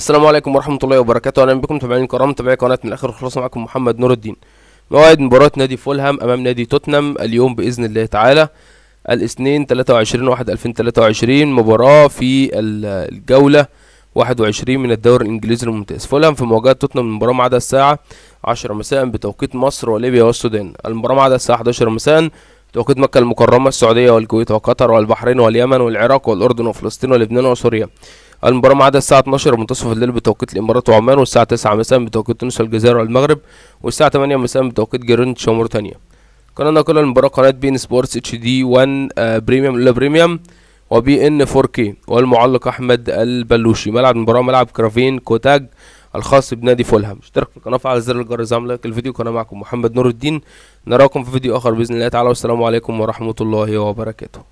السلام عليكم ورحمة الله وبركاته أهلا بكم متابعين الكرام متابعي قناة من الآخر خلاص معكم محمد نور الدين موعد مباراة نادي فولهام أمام نادي توتنهام اليوم بإذن الله تعالى الاثنين 23 واحد 2023 مباراة في الجولة 21 من الدوري الإنجليزي الممتاز فولهام في مواجهة توتنهام المباراة ما عدا الساعة 10 مساء بتوقيت مصر وليبيا والسودان المباراة ما عدا الساعة 11 مساء توقيت مكة المكرمة السعودية والكويت وقطر والبحرين واليمن والعراق والأردن وفلسطين ولبنان وسوريا المباراة ميعادها الساعة 12 منتصف الليل بتوقيت الإمارات وعمان والساعة 9 مساء بتوقيت تونس والجزائر والمغرب والساعة 8 مساء بتوقيت جرينتش وموريتانيا قناة ناقلة المباراة قناة بي ان سبورتس اتش دي 1 آه، بريميوم لا بريميوم وبي ان 4 كي والمعلق أحمد البلوشي ملعب المباراة ملعب كرافين كوتاج الخاص بنادي فولهام اشترك في القناة وفعل زر الجرس لايك الفيديو كان معكم محمد نور الدين نراكم في فيديو آخر بإذن الله تعالى والسلام عليكم ورحمة الله وبركاته